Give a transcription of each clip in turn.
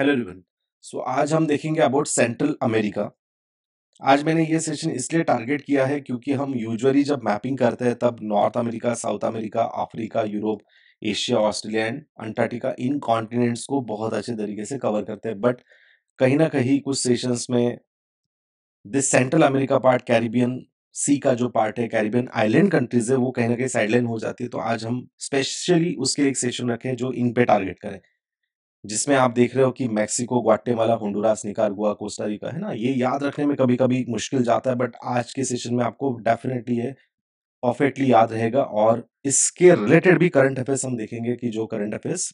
Hello everyone so आज हम देखेंगे अबाउट सेंट्रल अमेरिका आज मैंने ये सेशन इसलिए टारगेट किया है क्योंकि हम यूजुअली जब मैपिंग करते हैं तब North America South America Africa Europe Asia Australia and Antarctica इन कॉन्टिनेंट्स को बहुत अच्छे तरीके से कवर करते हैं बट कहीं ना कहीं कुछ सेशंस में this Central America part Caribbean Sea का जो पार्ट है कैरिबियन आइलैंड कंट्रीज है वो कहीं ना कहीं साइडलाइन हो जाती है तो आज हम स्पेशली उसके एक सेशन रखें जो इन पे टारगेट करें जिसमें आप देख रहे हो कि Mexico Guatemala Honduras Costa Costa Rica है ना ये याद रखने में कभी कभी मुश्किल जाता है बट आज के सेशन में आपको डेफिनेटली है परफेक्टली याद रहेगा और इसके रिलेटेड भी करंट अफेयर्स हम देखेंगे कि जो करंट अफेयर्स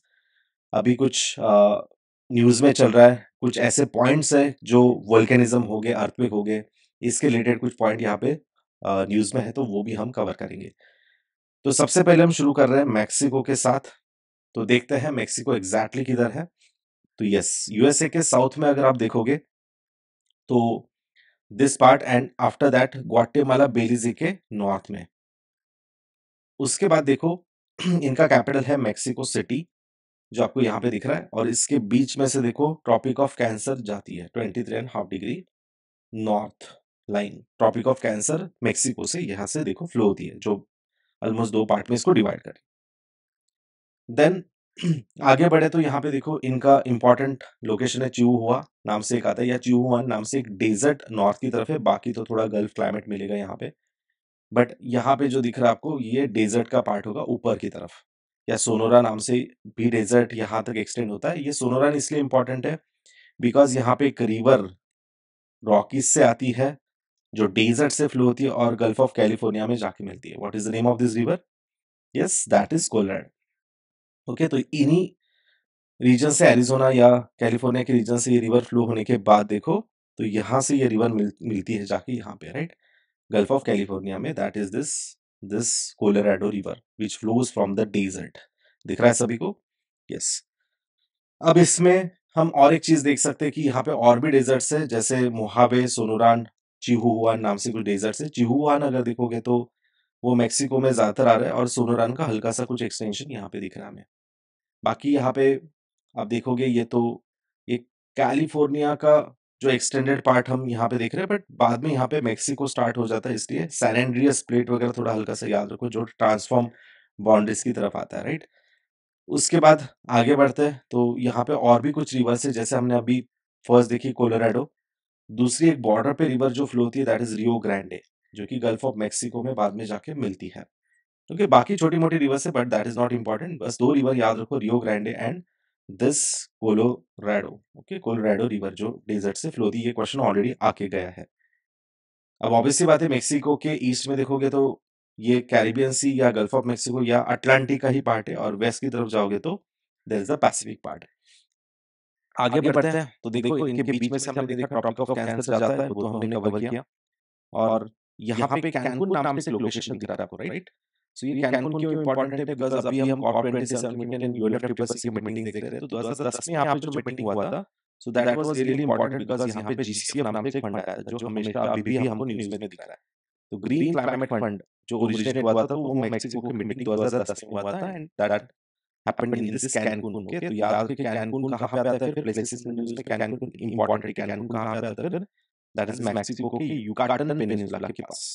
अभी कुछ न्यूज़ में चल रहा है कुछ ऐसे पॉइंट्स है जो वोल्केनिज्म हो गए अर्थवेक हो गए इसके रिलेटेड कुछ पॉइंट यहाँ पे न्यूज़ में है तो वो भी हम कवर करेंगे तो सबसे पहले हम शुरू कर रहे हैं मैक्सिको के साथ तो देखते हैं मेक्सिको एग्जैक्टली किधर है तो यस यूएसए के साउथ में अगर आप देखोगे तो this part and after that Guatemala Belize के नॉर्थ में उसके बाद देखो इनका कैपिटल है मेक्सिको सिटी जो आपको यहां पे दिख रहा है और इसके बीच में से देखो ट्रॉपिक ऑफ कैंसर जाती है twenty three and half degree north line Tropic of Cancer Mexico से यहां से देखो फ्लो होती है जो ऑलमोस्ट दो पार्ट में इसको डिवाइड करें देन आगे बढ़े तो यहाँ पे देखो इनका इम्पोर्टेंट लोकेशन है च्यू हुआ नाम से एक आता है या च्यू हुआ नाम से एक डेजर्ट नॉर्थ की तरफ है बाकी तो थोड़ा गल्फ क्लाइमेट मिलेगा यहाँ पे बट यहाँ पे जो दिख रहा है आपको ये डेजर्ट का पार्ट होगा ऊपर की तरफ या सोनोरा नाम से भी डेजर्ट यहाँ तक एक्सटेंड होता है ये सोनोरा इसलिए इम्पोर्टेंट है बिकॉज यहाँ पे एक रिवर रॉकीज से आती है जो डेजर्ट से फ्लो होती है और गल्फ ऑफ कैलिफोर्निया में जाके मिलती है what is the name of this river yes that is Colorado okay तो इन्हीं रीजन से एरिजोना या कैलिफोर्निया के रीजन से ये रिवर फ्लो होने के बाद देखो तो यहाँ से ये रिवर मिल, मिलती है जाके यहाँ पे राइट गल्फ ऑफ कैलिफोर्निया में that is this this Colorado river which flows from the desert दिख रहा है सभी को यस yes. अब इसमें हम और एक चीज देख सकते हैं कि यहाँ पे और भी डेजर्ट्स है जैसे मुहावे सोनोरान चिहुआन नाम से कुछ डेजर्ट्स है चिहुआन अगर देखोगे तो वो मेक्सिको में ज्यादातर आ रहा है और सोनोरान का हल्का सा कुछ एक्सटेंशन यहाँ पे दिख रहा है हमें बाकी यहाँ पे आप देखोगे ये तो एक कैलिफोर्निया का जो एक्सटेंडेड पार्ट हम यहाँ पे देख रहे हैं बट बाद में यहाँ पे मेक्सिको स्टार्ट हो जाता है इसलिए सैनड्रियस प्लेट वगैरह थोड़ा हल्का सा याद रखो जो ट्रांसफॉर्म बाउंड्रीज की तरफ आता है राइट उसके बाद आगे बढ़ते हैं तो यहाँ पे और भी कुछ रिवर्स है जैसे हमने अभी फर्स्ट देखी कोलोराडो दूसरी एक बॉर्डर पे रिवर जो फ्लो होती है दैट इज रियो ग्रैंडे जो कि गल्फ ऑफ मेक्सिको में बाद में जाके मिलती है क्योंकि बाकी छोटी मोटी रिवर्स है but that is not important बस दो रिवर याद रखो Rio Grande and this Colorado okay Colorado river जो डेजर्ट से फ्लो थी ये क्वेश्चन ऑलरेडी आके गया है अब ऑब्वियसली बात है मेक्सिको के ईस्ट में देखोगे तो ये कैरिबियन सी या गल्फ ऑफ मेक्सिको या अटलांटिक का ही पार्ट है और वेस्ट की तरफ जाओगे तो there is the Pacific part आगे, आगे बढ़ते हैं तो देखो, देखो इनके बीच, बीच में से हमने देखा टॉपिक ऑफ कैंसर जाता है वो तो हमने कवर किया और यहाँ पे कैनकुन नाम से लोकेशन दिख रहा था आपको राइट सो ये कैनन क्यों इंपॉर्टेंट है बिकॉज अभी हम कॉप 27 मीटिंग एंड यूलर ट्रिपल सी मीटिंग देख रहे थे तो 2010 तो में यहां पे जो मीटिंग हुआ था so that was really important because यहां पे जीसीसीएफ नाम से एक फंड आया जो हमेशा अभी भी हमको न्यूज में दिख रहा है तो ग्रीन क्लाइमेट फंड जो ओरिजिनेट हुआ था तो वो मेक्सिको की मीटिंग 2010 में हुआ था and that happened in this Cancun okay तो याद रखिए कैनकून कहां पे आता है फिर प्लेसेस इन न्यूज में कैनकून इंपॉर्टेंट कैनकून कहां पे आता है फिर दैट इज मेक्सिको की युकाटन पेनिनसुला के पास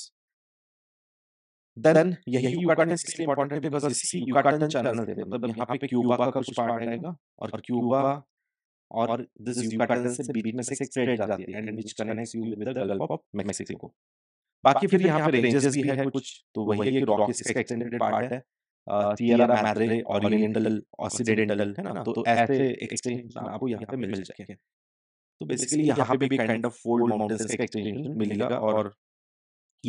देन यही यू यूकाटन इसलिए इंपॉर्टेंट है बिकॉज इसी यूकाटन चैनल से मतलब यहाँ पे क्यूबा का कुछ पार्ट रहेगा और क्यूबा और दिस यू यूकाटन से बीच में से एक ट्रेड जाती है and which connects you with the gulf of Mexico बाकी फिर यहाँ पे रेंजेस भी है कुछ तो, तो वही है कि रॉकीज का एक्सटेंडेड पार्ट है टीएलआर मैड्रे ओरिएंटल ऑक्सीडेंटल है ना तो, तो ऐसे एक्सटेंड आपको यहाँ पे मिल जाएंगे तो बेसिकली यहाँ पे भी काइंड ऑफ फोल्ड माउंटेंस का एक्सचेंज मिलेगा और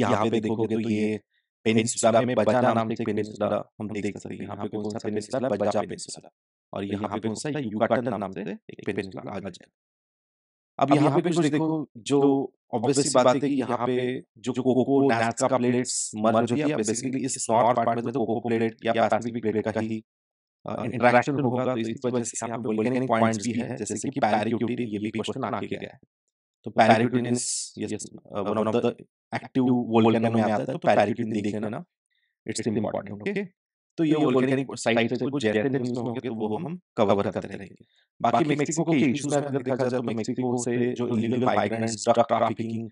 यहाँ पे देखोगे तो ये पेनिसुला में बजा नाम से पेनिसुला हम देख सकते हैं यहाँ पे कौन सा पेनिसुला बजा पेनिसुला और यहाँ पे कौन सा युगाटन नाम से एक पेनिसुला आ जाए अब यहाँ पे कुछ देखो जो ऑब्वियसली बात है कि यहाँ पे जो जो कोको नास्का प्लेट्स मर्ज होती है बेसिकली इस नॉर्थ पार्ट में तो कोको तो प्लेट या पैसिफिक प्लेट का ही इंटरेक्शन uh, uh, होगा तो, तो इस वजह से यहाँ पे बोलेंगे पॉइंट्स भी है जैसे कि पैरियोटी ये भी क्वेश्चन आके गया है तो Paricutin is yes one of the active volcano में आता है तो, तो पैराक्यूटिन देख लेना इट्स इंपॉर्टेंट ओके तो, तो ये वोल्केनिक साइट से कुछ जेरेटिन्स होंगे तो, तो वो हम कवर करते रहेंगे बाकी मेक्सिको के इश्यूज अगर देखा जाए तो मेक्सिको से जो इलीगल माइग्रेंट्स ड्रग ट्रैफिकिंग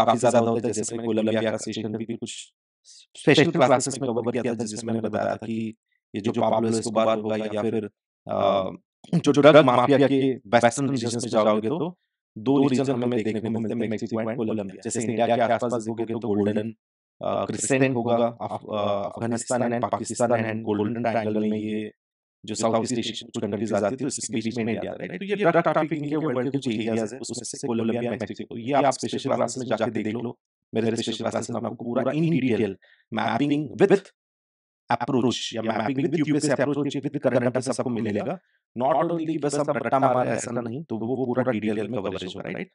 काफी ज्यादा होता है जैसे कोलंबिया का सेशन भी कुछ स्पेशल क्लासेस में कवर किया था जिसमें मैंने बताया कि ये जो पाब्लो एस्कोबार होगा या फिर जो ड्रग माफिया के वेस्टर्न रीजन में जाओगे तो दो रीजन हमें देखने को मिलते हैं मेक्सिको एंड कोलंबिया जैसे इंडिया के आसपास देखोगे तो गोल्डन तो क्रिसेंट uh, uh, होगा uh, Afghanistan and Pakistan and golden triangle में ये जो साउथ ईस्ट एशियन कुछ कंट्रीज आ जाती है उसके बीच में इंडिया राइट तो ये डाटा तो टॉपिक के वर्ल्ड के कुछ एरियाज है उसमें से कोलंबिया मेक्सिको ये आप स्पेशल क्लास में जाकर देख लो मेरे स्पेशल क्लास में आपको पूरा in detail mapping with approach या mapping with UPS approach with current affairs आपको मिलेगा नॉट ओनली बस हम रट्टा मार रहे ऐसा नहीं तो, तो वो पूरा डिटेल में कवरेज होगा राइट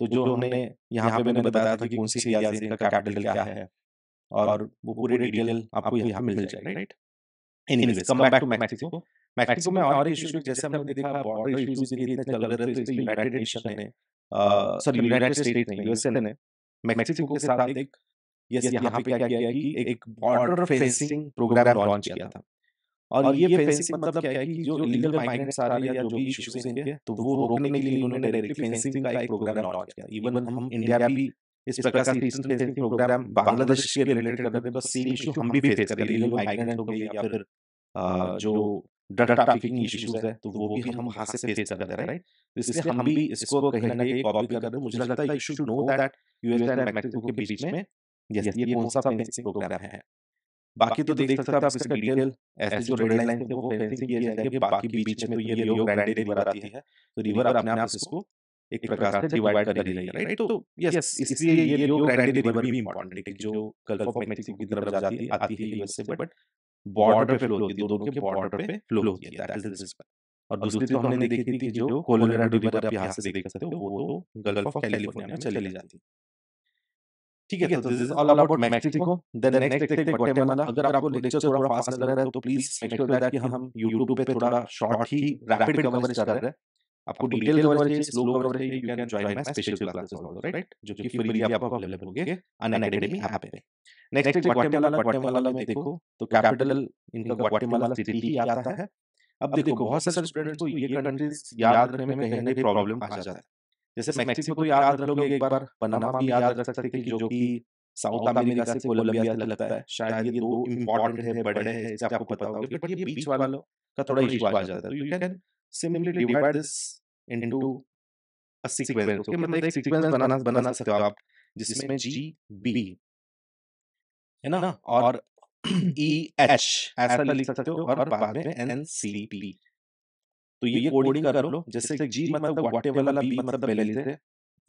तो जो तो हमने यहाँ पे मैंने बताया था कि कौन सी रियाजी का कैपिटल क्या है और वो पूरे डिटेल आपको यहाँ मिल जाएगा right anyways come back to Mexico Mexico में और इश्यूज भी जैसे हमने देखा बॉर्डर इश्यूज के लिए इतने चल रहे थे यूनाइटेड नेशन ने सॉरी यूनाइटेड स्टेट नहीं यूएसए ने मैक्सिको के साथ एक यस यहाँ पे क्या किया कि एक बॉर्डर फेसिंग प्रोग्राम लॉन्च किया था और, ये फेंसिंग मतलब, मतलब क्या है कि जो इलीगल माइग्रेंट्स आ रहे हैं या जो भी इश्यूज इनके तो, तो वो रोकने के लिए उन्होंने डायरेक्टली फेंसिंग का एक प्रोग्राम लॉन्च किया इवन हम इंडिया में भी इस प्रकार से रीसेंट फेंसिंग प्रोग्राम बांग्लादेश से रिलेटेड करते थे बस सेम इशू हम भी फेस तो तो कर रहे हैं इलीगल माइग्रेंट हो गए या फिर जो डाटा ट्रैफिकिंग इश्यूज है तो वो भी हम वहां से फेस कर रहे हैं राइट इसलिए हम भी इसको कहीं ना कहीं कॉपी कर रहे हैं मुझे लगता है you should know that US and Mexico के बीच में यस ये कौन सा फेंसिंग प्रोग्राम है बाकी तो, तो देख सकते आप इसका डिटेल ऐसे जो रेड लाइन थे वो फेंसिंग किया जाएगा बाकी बीच में तो, तो ये रियो ग्रैंडे रिवर आती है तो रिवर आप अपने आप इसको एक प्रकार से डिवाइड कर दी गई राइट तो यस तो इसलिए ये रियो ग्रैंडे रिवर भी इंपॉर्टेंट है जो गल्फ ऑफ मेक्सिको की तरफ जाती है आती है यूएस से बट बॉर्डर पे फ्लो होती है दोनों के बॉर्डर पे फ्लो होती है दैट इज दिस और दूसरी तो हमने देखी थी जो कोलोराडो रिवर आप यहां से देख सकते हो वो गल्फ ऑफ कैलिफोर्निया में चली जाती है ठीक है तो this is all about then next अगर आपको लेक्चर थोड़ा फास्ट लग रहा है तो प्लीज मेक श्योर दैट कि हम YouTube पे थोड़ा शॉर्ट ही रैपिड कवरेज कर रहे हैं आपको detail coverage slow coverage you can join my special classes all right जो कि फ्रीली आपको अवेलेबल होंगे अन एकेडमी ऐप पे नेक्स्ट ग्वाटेमाला में देखो तो कैपिटल इनका सिटी ही आता है अब देखो बहुत सारे स्टूडेंट्स को ये कंट्रीज याद रखने में कहीं ना कहीं प्रॉब्लम आ जाता है जैसे मैक्सिको को तो याद रख लोगे एक बार पनामा भी याद रख सकते कि जो कि साउथ अमेरिका से कोलंबिया तक लगता है शायद ये दो इंपॉर्टेंट है बड़े हैं जैसे आपको पता होगा बट ये बीच वाला लो का थोड़ा इशू आ जाता है तो, तो you can similarly divide this into a sequence okay मतलब एक सीक्वेंस बनाना बना सकते हो आप जिसमें जी बी है ना और ई एच ऐसा लिख सकते हो और बाद में एन सी पी तो ये कोडिंग तो कर लो जैसे जी मतलब, मतलब वाला बी मतलब, मतलब पहले बेलीज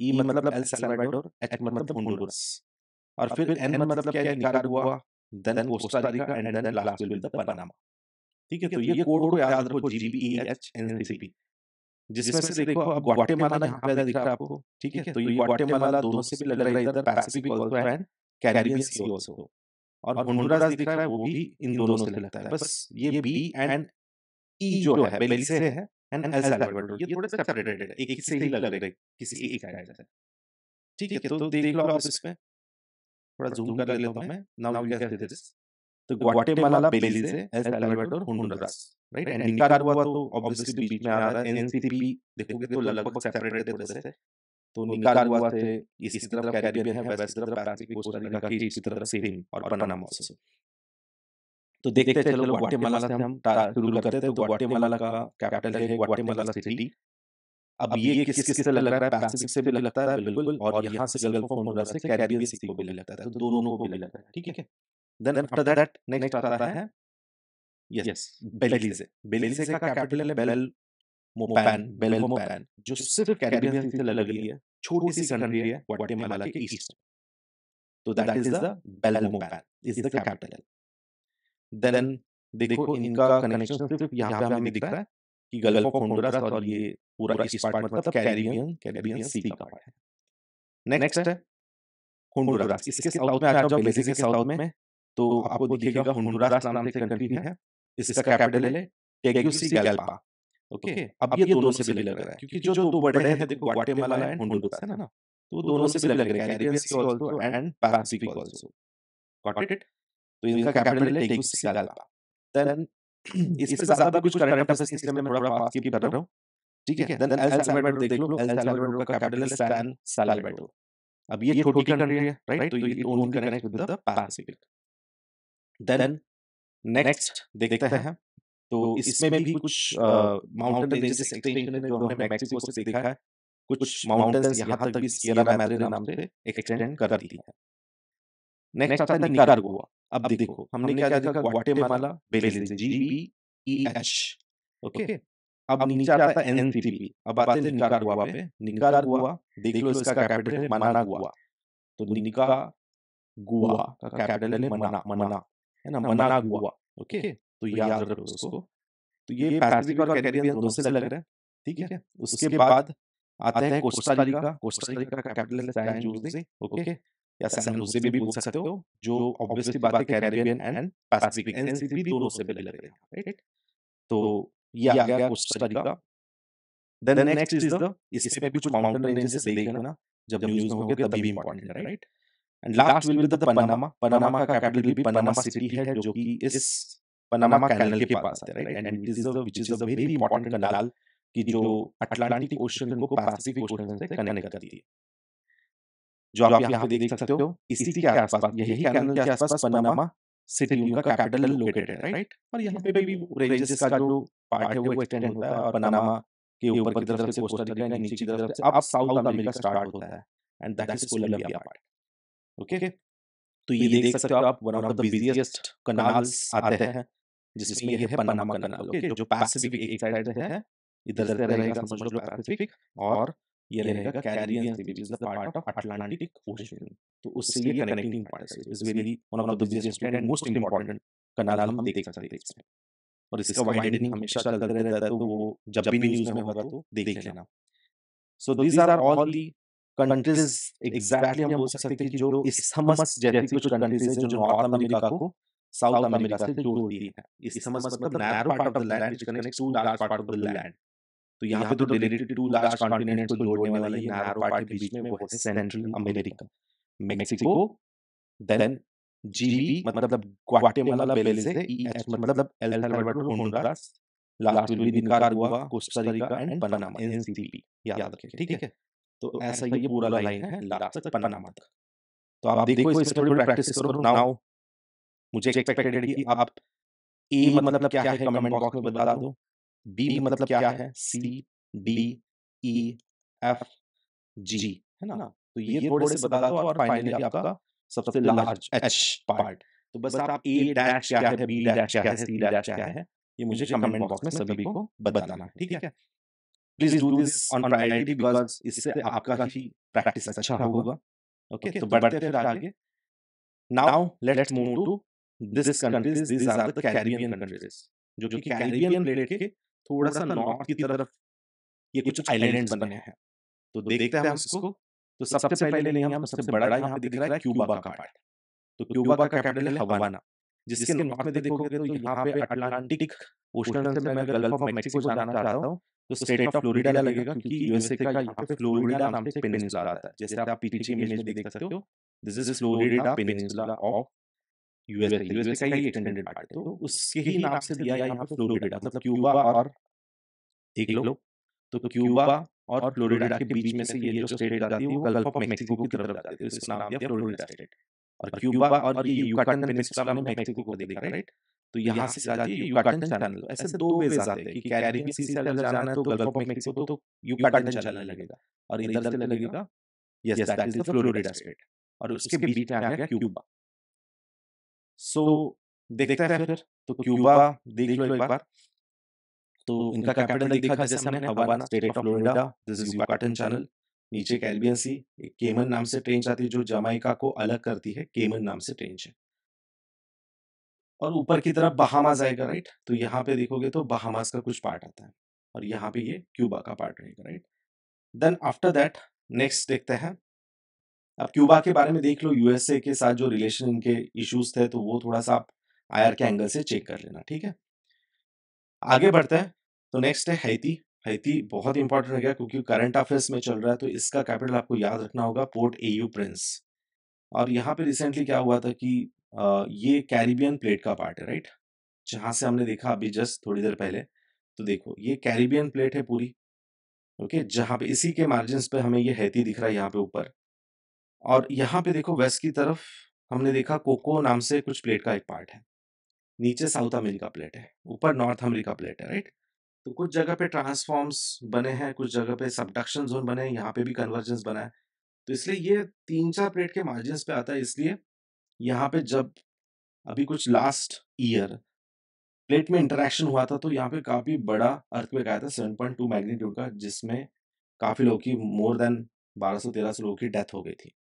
ई e e मतलब एल सल्वाडोर एच मतलब होंडुरस मतलब और फिर एन मतलब क्या है Nicaragua then Costa Rica and then last will be the Panama ठीक है तो, तो ये कोड को याद रखो एच एन सी पी जिसमें से देखो अब ग्वाटेमाला यहां पे दिख दिखा आपको ठीक है तो, तो ये ग्वाटेमाला दोनों से भी लग रहा है इधर पैसिफिक ऑल्सो है कैरेबियन सी ऑल्सो और होंडुरस दिख रहा है वो भी इन दोनों से लगता है बस ये बी एंड ई जो है बेली से है एंड एल साल्वाडोर ये थोड़े सेपरेटेड है एक से ही लग रहे हैं किसी एक आइलैंड से ठीक है तो, तो देख लो आप इसमें थोड़ा जूम कर लेता तो हूं मैं now you can see this तो ग्वाटेमाला तो बेली से El Salvador Honduras right and Nicaragua तो ऑब्वियसली बीच में आ रहा है एनसीपी देखोगे तो लगभग सेपरेटेड है थोड़े से तो निकारागुआ से इसी तरफ कैरिबियन है वेस्ट तरफ पैसिफिक कोस्टा रिका की इसी तरफ सेम और पनामा आल्सो तो देखते हैं चलो ग्वाटेमाला से हम शुरू करते हैं तो, तो ग्वाटेमाला का कैपिटल है ग्वाटेमाला सिटी अब ये किस किस से लग रहा है पैसिफिक से भी लग लगता है बिल्कुल और यहां से गल्फ ऑफ होंडुरास से कैरेबियन सी को भी लगता है तो दोनों को भी लगता है ठीक है देन आफ्टर दैट नेक्स्ट आता है यस यस बेलीज बेलीज का कैपिटल है बेलल मोपान बेलल मोपान जो सिर्फ कैरेबियन सी से लग रही है छोटी सी कंट्री है ग्वाटेमाला के ईस्ट तो that is the Belmopan is the capital then देखो इनका कनेक्शन सिर्फ यहाँ पे हमें दिख रहा है कि गल्फ ऑफ होंडुरास और ये पूरा इस पार्ट मतलब, मतलब कैरिबियन कैरिबियन सी का पार्ट है नेक्स्ट है होंडुरास इसके साउथ में आ जाओ बेलीज के साउथ में तो, तो आपको दिखेगा होंडुरास नाम से कंट्री है इसका कैपिटल है टेगुसी गैलपा ओके अब ये दोनों से भी लग रहा है क्योंकि जो दो बड़े हैं देखो ग्वाटेमाला एंड होंडुरास है ना तो, तो दोनों से भी लग रहा है Caribbean sea also and Pacific also got it तो इनका कैपिटल है टेक से डाला देन इस पे ज्यादा कुछ करंट अफेयर्स इसलिए मैं थोड़ा फास्ट कीप कर रहा हूं ठीक है देन एल साल्वाडोर देख लो एल साल्वाडोर का कैपिटल है सैन साल्वाडोर अब ये छोटी कर रही है राइट तो ये own connect with the Pacific then next देखते हैं तो इसमें भी कुछ माउंटेन रेंजेस एक्सटेंशन है जो हमने मेक्सिको से देखा है कुछ माउंटेन्स यहां तक भी सियरा मैरे नाम से एक्सटेंड कर दी है नेक्स्ट e आता है निकारागुआ अब देखो हमने क्या देखा ग्वाटेमाला बेलीज जीबीईएच ओके अब नीचे आता है एनसीटीपी अब आते हैं निकारागुआ पे निकारागुआ देख लो इसका कैपिटल है मनानागुआ तो, तो निकारागुआ का कैपिटल है मना मना है ना मनानागुआ ओके तो, तो याद रखो उसको तो ये पैसिफिक और कैरिबियन दोनों से लग है ठीक है उसके बाद आता है कोस्टा रिका कोस्टा रिका का कैपिटल है सैन जूस ओके या सैन जोसे भी बोल सकते हो जो ऑब्वियसली बात है कैरेबियन एंड पैसिफिक एनसीसी भी दोनों से पहले लग रहे तो ये आ गया Costa Rica then the next is the इसमें भी कुछ माउंटेन रेंजेस देखेगा ना जब न्यूज में होंगे तभी भी इंपॉर्टेंट है right and last will be the Panama Panama का कैपिटल भी पनामा सिटी है जो कि इस पनामा कैनाल के पास है right and this is the which is the very important canal कि जो अटलांटिक ओशन को पैसिफिक ओशन से कनेक्ट करती है जो आप यहाँ पे देख सकते हो इसी के आसपास यही कैनाल के आसपास पनामा सिटी का कैपिटल लोकेटेड है राइट और यहाँ पे भी रेंजेस का जो पार्ट है वो एक्सटेंड होता है और पनामा के ऊपर की तरफ से कोस्टा रिका नीचे की तरफ से अब साउथ अमेरिका स्टार्ट होता है and that is Colombia part okay तो ये देख सकते हो आप one of the busiest canals आते हैं जिसमें ये है पनामा कनाल ओके जो पैसिफिक एक साइड है इधर से रहेगा समझ लो पैसिफिक और ये रहेगा Caribbean sea the part of Atlantic ocean तो, तो उससे ये कनेक्टिंग पार्ट है is very one of the biggest and most important canal हम देख सकते हैं इसमें और इसका वाइडनिंग हमेशा चलता रहता है तो, तो वो जब भी न्यूज में होगा तो, तो देख लेना so these are all the countries exactly हम बोल सकते हैं कि जो इस हमस जैसी कुछ कंट्रीज है जो नॉर्थ अमेरिका को साउथ अमेरिका से जोड़ रही है इस हमस मतलब narrow part of the land which to large part of the land तो यहाँ पे तो डिलेटेड टू लार्ज कॉन्टिनेंट्स को जोड़ने वाला ये नैरो पार्ट के बीच में वो है Central America Mexico then GB मतलब ग्वाटेमाला से ईएच मतलब El Salvador Honduras last will be Nicaragua Costa Rica and Panama NCP याद रखें ठीक है तो, तो ऐसा ये पूरा लाइन है लास्ट तक पनामा तक तो आप देखो इस पर प्रैक्टिस करो नाउ मुझे एक्सपेक्टेड है कि आप ए मतलब, मतलब क्या है कमेंट बॉक्स में बता दो बी मतलब, मतलब क्या क्या है C D E F G है ना तो, तो ये थोड़े से बता दो और फाइनली आपका सबसे लार्ज एच पार्ट तो बस आप ए डैश क्या है बी डैश क्या है सी डैश क्या है ये मुझे कमेंट बॉक्स में सभी को बताना है ठीक है please do this on priority because इससे आपका काफी प्रैक्टिस अच्छा, अच्छा होगा ओके तो, तो बढ़ते फिर आगे now let's move to this countries this are the Caribbean countries जो कि कैरिबियन रिलेटेड थोड़ा सा नॉर्थ की तरफ ये कुछ आइलैंड्स बने हैं तो, तो देखते हैं हम इसको तो, तो सबसे पहले नहीं हम सबसे बड़ा यहाँ पे दिख रहा है क्यूबा का पार्ट तो, तो क्यूबा का कैपिटल है हवाना जिसके नॉर्थ में देखोगे तो यहाँ पे अटलांटिक ओशन से मैं गल्फ ऑफ मेक्सिको जाना चाह रहा हूँ तो स्टेट ऑफ फ्लोरिडा लगेगा क्योंकि यूएसए का यहाँ पे फ्लोरिडा नाम से पेनिनसुला आता है जैसे आप पीछे इमेज देख सकते हो this is Florida peninsula of USA USA का ही एक्सटेंडेड पार्ट है तो, तो उसके ही नाम से दिया यहाँ पे फ्लोरिडा मतलब, मतलब क्यूबा और देख लो तो, तो क्यूबा और फ्लोरिडा के बीच में से ये जो स्टेट जाती है वो गल्फ ऑफ मेक्सिको की तरफ जाती है तो इसका नाम दिया फ्लोरिडा स्टेट और क्यूबा और ये यूकाटन पेनिनसुला में मेक्सिको को देखा राइट तो यहाँ से जाती है यूकाटन चैनल ऐसे दो वेज आते हैं कि कैरिबियन सी से अगर जाना है तो गल्फ ऑफ मेक्सिको तो यूकाटन चैनल लगेगा और इधर से लगेगा yes that is the Florida state और उसके बीच में आ गया क्यूबा सो देखते हैं फिर तो, तो क्यूबा देख लो एक बार तो, तो इनका कैपिटल देखा जैसे हमने Havana state of Florida this is Yucatan channel नीचे कैलबियन सी एक केमन नाम से ट्रेन आती है जो जमाइका को अलग करती है केमन नाम से ट्रेन है और ऊपर की तरफ बहामास आएगा राइट तो यहाँ पे देखोगे तो बहामास का कुछ पार्ट आता है और यहाँ पे ये क्यूबा का पार्ट रहेगा right then after that next देखते हैं अब क्यूबा के बारे में देख लो यूएसए के साथ जो रिलेशन इनके इश्यूज थे तो वो थोड़ा सा आप आयर के एंगल से चेक कर लेना ठीक है आगे बढ़ते हैं तो नेक्स्ट है हैती हैती बहुत इंपॉर्टेंट है गया क्योंकि करंट अफेयर्स में चल रहा है तो इसका कैपिटल आपको याद रखना होगा पोर्ट ए यू प्रिंस और यहाँ पे रिसेंटली क्या हुआ था कि ये कैरिबियन प्लेट का पार्ट है राइट जहाँ से हमने देखा अभी जस्ट थोड़ी देर पहले तो देखो ये कैरिबियन प्लेट है पूरी ओके जहाँ पे इसी के मार्जिन पे हमें ये हैती दिख रहा है यहाँ पे ऊपर और यहाँ पे देखो वेस्ट की तरफ हमने देखा कोको नाम से कुछ प्लेट का एक पार्ट है नीचे साउथ अमेरिका प्लेट है ऊपर नॉर्थ अमेरिका प्लेट है राइट तो कुछ जगह पे ट्रांसफॉर्म्स बने हैं कुछ जगह पे सबडक्शन जोन बने हैं यहाँ पे भी कन्वर्जेंस बना है तो इसलिए ये तीन चार प्लेट के मार्जिन पे आता है इसलिए यहाँ पे जब अभी कुछ लास्ट ईयर प्लेट में इंटरेक्शन हुआ था तो यहाँ पे काफ़ी बड़ा अर्थवेक आया था सेवन पॉइंट टू मैग्नीट्यूड का जिसमें काफ़ी लोगों की मोर देन बारह सौ तेरह सौ लोगों की डेथ हो गई थी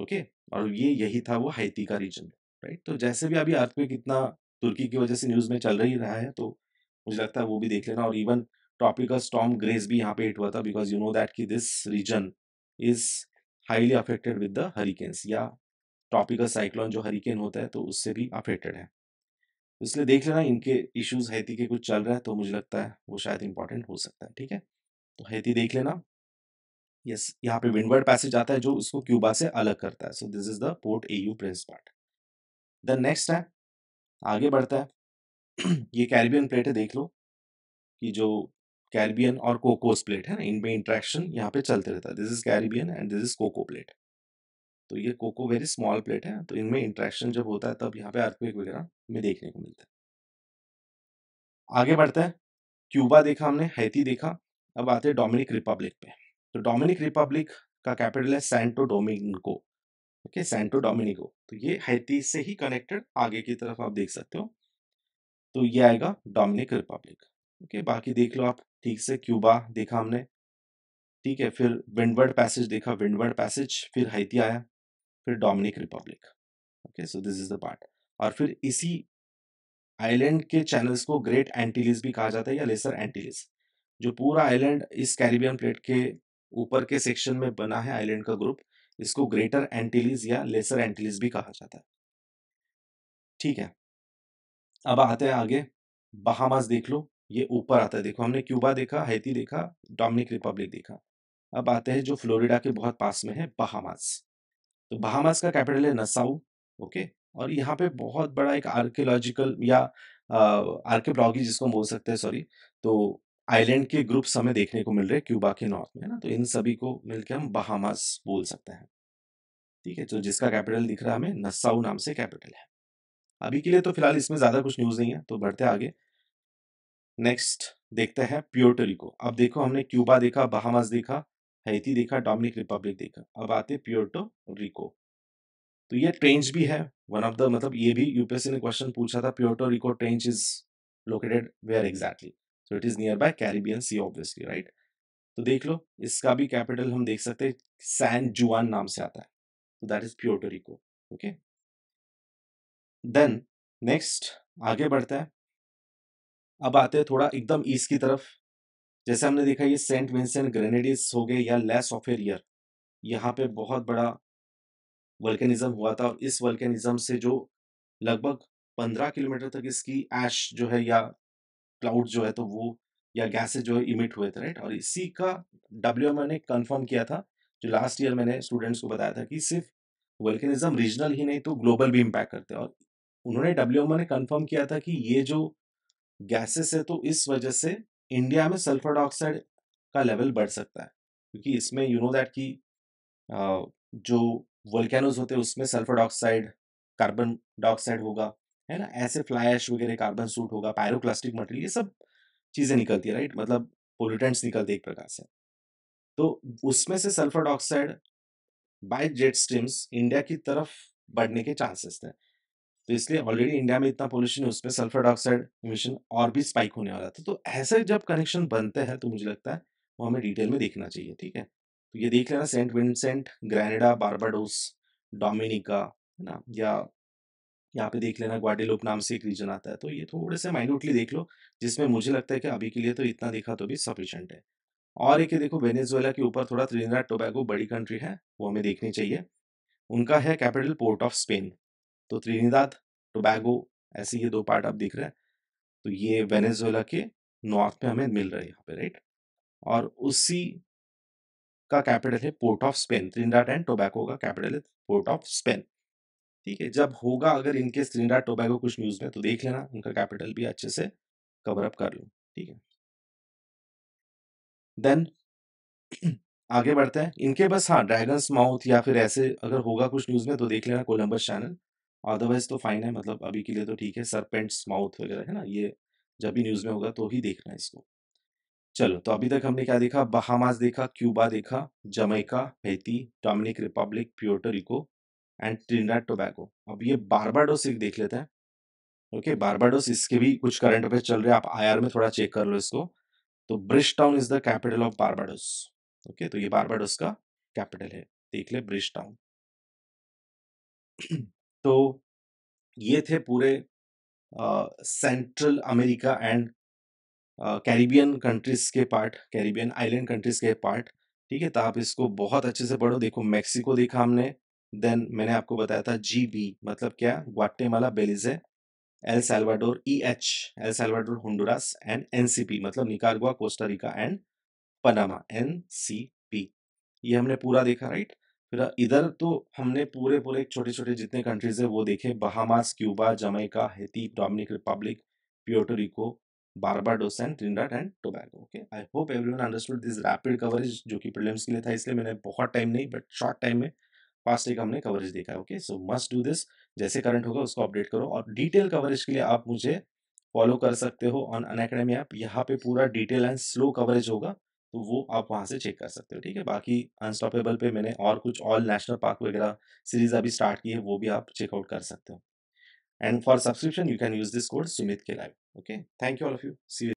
ओके और हाँ। ये यही था वो हैती का रीजन राइट तो जैसे भी अभी अर्थक्वेक इतना तुर्की की वजह से न्यूज़ में चल रही रहा है तो मुझे लगता है वो भी देख लेना और इवन ट्रॉपिकल स्टॉम ग्रेस भी यहाँ पे हिट हुआ था बिकॉज यू नो दैट कि this region is highly affected with the hurricanes या ट्रॉपिकल साइक्लोन जो हरिकेन होता है तो उससे भी अफेक्टेड है तो इसलिए देख लेना इनके इश्यूज हैती के कुछ चल रहा है तो मुझे लगता है वो शायद इंपॉर्टेंट हो सकता है ठीक है तो हैती देख लेना यस यहाँ पे विंडवर्ड पैसेज आता है जो उसको क्यूबा से अलग करता है so this is the Port au Prince part then next है आगे बढ़ता है ये कैरिबियन प्लेट है देख लो कि जो कैरिबियन और कोकोस प्लेट है ना इनमें इंट्रैक्शन यहाँ पे चलते रहता है this is Caribbean and this is Coco plate तो ये कोको वेरी स्मॉल प्लेट है तो इनमें इंट्रैक्शन जब होता है तब यहाँ पे अर्थक्वेक वगैरह में देखने को मिलता है आगे बढ़ता है क्यूबा देखा हमने हैती देखा अब आते हैं डोमिनिक रिपब्लिक पे तो डोमिनिक रिपब्लिक का कैपिटल है Santo Domingo okay Santo Domingo तो ये हैती से ही कनेक्टेड आगे की तरफ आप देख सकते हो तो ये आएगा डोमिनिक रिपब्लिक ओके बाकी देख लो आप ठीक से क्यूबा देखा हमने ठीक है फिर विंडवर्ड पैसेज देखा विंडवर्ड पैसेज फिर हैती आया फिर Dominic Republic okay so this is the part और फिर इसी आइलैंड के चैनल्स को ग्रेट एंटीलिस भी कहा जाता है या लेसर एंटीलिस जो पूरा आइलैंड इस कैरिबियन प्लेट के ऊपर के सेक्शन में बना है आइलैंड का ग्रुप इसको ग्रेटर एंटीलीज या लेसर एंटीलीज भी कहा जाता है ठीक है अब आते हैं आगे बहामास देख लो ये ऊपर आता है देखो हमने क्यूबा देखा हैती देखा डोमिनिक रिपब्लिक देखा अब आते हैं जो फ्लोरिडा के बहुत पास में है बहामास तो बहामास का कैपिटल है नसाऊ ओके और यहाँ पे बहुत बड़ा एक आर्कियोलॉजिकल या आर्कियोलॉजी जिसको हम बोल सकते हैं सॉरी तो आइलैंड के ग्रुप्स हमें देखने को मिल रहे हैं क्यूबा के नॉर्थ में ना तो इन सभी को मिलकर हम बहामास बोल सकते हैं ठीक है तो जिसका कैपिटल दिख रहा है हमें नस्साऊ नाम से कैपिटल है अभी के लिए तो फिलहाल इसमें ज़्यादा कुछ न्यूज़ नहीं है तो बढ़ते आगे नेक्स्ट देखते हैं प्योटोरिको अब देखो हमने क्यूबा देखा बहामास देखा हैती देखा डोमिनिक रिपब्लिक देखा अब आते प्योर्टो रिको तो ये ट्रेंच भी है वन ऑफ द मतलब ये भी यूपीएससी ने क्वेश्चन पूछा था Puerto Rico trench is located where exactly तो it is near by Caribbean sea obviously right तो देख लो इसका भी कैपिटल हम देख सकते हैं सैन जुआन नाम से आता है तो that is Puerto Rico okay then next आगे बढ़ता है अब आते हैं थोड़ा एकदम ईस्ट की तरफ जैसे हमने देखा ये सेंट विंसेंट ग्रेनेडिस हो गए या लेस ऑफ एरियर यहाँ पे बहुत बड़ा वल्केनिज्म हुआ था और इस वल्केनिज्म से जो लगभग पंद्रह किलोमीटर तक इसकी ऐश जो है या क्लाउड जो है तो वो या गैसेज जो इमिट हुए थे राइट और इसी का डब्ल्यू एम ने कन्फर्म किया था जो लास्ट ईयर मैंने स्टूडेंट्स को बताया था कि सिर्फ वेल्केनिज्म रीजनल ही नहीं तो ग्लोबल भी इम्पैक्ट करते हैं और उन्होंने डब्ल्यू ने कन्फर्म किया था कि ये जो गैसेस है तो इस वजह से इंडिया में सल्फर डाइऑक्साइड का लेवल बढ़ सकता है क्योंकि इसमें यू नो दैट कि जो वल्केनोज होते हैं उसमें सल्फर डाइऑक्साइड कार्बन डाइऑक्साइड होगा है ना ऐसे फ्लाई वगैरह कार्बन सूट होगा पायरोक्लास्टिक मटेरियल ये सब चीज़ें निकलती है राइट मतलब पोल्यूटेंट्स निकलते एक प्रकार से तो उसमें से sulphur dioxide by jet streams India की तरफ बढ़ने के चांसेस थे तो इसलिए ऑलरेडी इंडिया में इतना पोल्यूशन है उसमें सल्फर डाइऑक्साइड इमिशन और भी स्पाइक होने वाला था तो ऐसे जब कनेक्शन बनते हैं तो मुझे लगता है वो हमें डिटेल में देखना चाहिए ठीक है तो ये देख लेना Saint Vincent Grenada Barbados Dominica है ना या यहाँ पे देख लेना ग्वाडिलोप नाम से एक रीजन आता है तो ये थोड़े से माइन्यूटली देख लो जिसमें मुझे लगता है कि अभी के लिए तो इतना देखा तो भी सफिशियंट है और एक देखो वेनेजुएला के ऊपर थोड़ा त्रिनाड टोबैगो बड़ी कंट्री है वो हमें देखनी चाहिए उनका है कैपिटल पोर्ट ऑफ स्पेन तो त्रिनिदाद टोबैगो ऐसे ये दो पार्ट आप देख रहे हैं तो ये वेनेजुएला के नॉर्थ में हमें मिल रहा है यहाँ पे राइट और उसी का कैपिटल है Port of Spain Trinidad and Tobago का कैपिटल है पोर्ट ऑफ स्पेन ठीक है जब होगा अगर इनके स्त्रीडा टोबैगो कुछ न्यूज में तो देख लेना उनका कैपिटल भी अच्छे से कवर अप कर लो ठीक है देन आगे बढ़ते हैं इनके बस हाँ ड्रैगन्स माउथ या फिर ऐसे अगर होगा कुछ न्यूज में तो देख लेना कोलम्बस चैनल अदरवाइज तो फाइन है मतलब अभी के लिए तो ठीक है सरपेंट्स माउथ वगैरह है ना ये जब भी न्यूज में होगा तो ही देखना इसको चलो तो अभी तक हमने क्या देखा बहामास देखा क्यूबा देखा Jamaica Haiti Dominic Republic Puerto Rico and Trinidad Tobago अब ये बारबाडोस एक देख लेते हैं ओके okay, बारबाडोस इसके भी कुछ करंट अफेयर चल रहे हैं आप आईआर में थोड़ा चेक कर लो इसको तो Bridgetown is the capital of Barbados okay तो ये बारबाडोस का कैपिटल है देख ले ब्रिज टाउन तो ये थे पूरे central America and Caribbean countries के पार्ट कैरिबियन आइलैंड कंट्रीज के पार्ट ठीक है तो आप इसको बहुत अच्छे से पढ़ो देखो मैक्सिको देखा हमने देन मैंने आपको बताया था जी बी मतलब क्या Guatemala Belize El Salvador E H El Salvador Honduras and NCP मतलब Nicaragua Costa Rica and Panama N C P ये हमने पूरा देखा राइट फिर इधर तो हमने पूरे पूरे छोटे छोटे जितने कंट्रीज है वो देखे Bahamas Cuba Jamaica Haiti Dominican Republic Puerto Rico Barbados and Trinidad and Tobago okay I hope everyone understood this rapid coverage जो कि प्रिलिम्स के लिए था इसलिए मैंने बहुत टाइम नहीं बट शॉर्ट टाइम में पास्ट डे का हमने कवरेज देखा है okay so must do this जैसे करंट होगा उसको अपडेट करो और डिटेल कवरेज के लिए आप मुझे फॉलो कर सकते हो ऑन अन अकेडमी ऐप यहाँ पे पूरा डिटेल एंड स्लो कवरेज होगा तो वो आप वहाँ से चेक कर सकते हो ठीक है बाकी अनस्टॉपेबल पे मैंने और कुछ ऑल नेशनल पार्क वगैरह सीरीज अभी स्टार्ट की है वो भी आप चेकआउट कर सकते हो and for subscription you can use this code Sumit K live okay thank you all of you C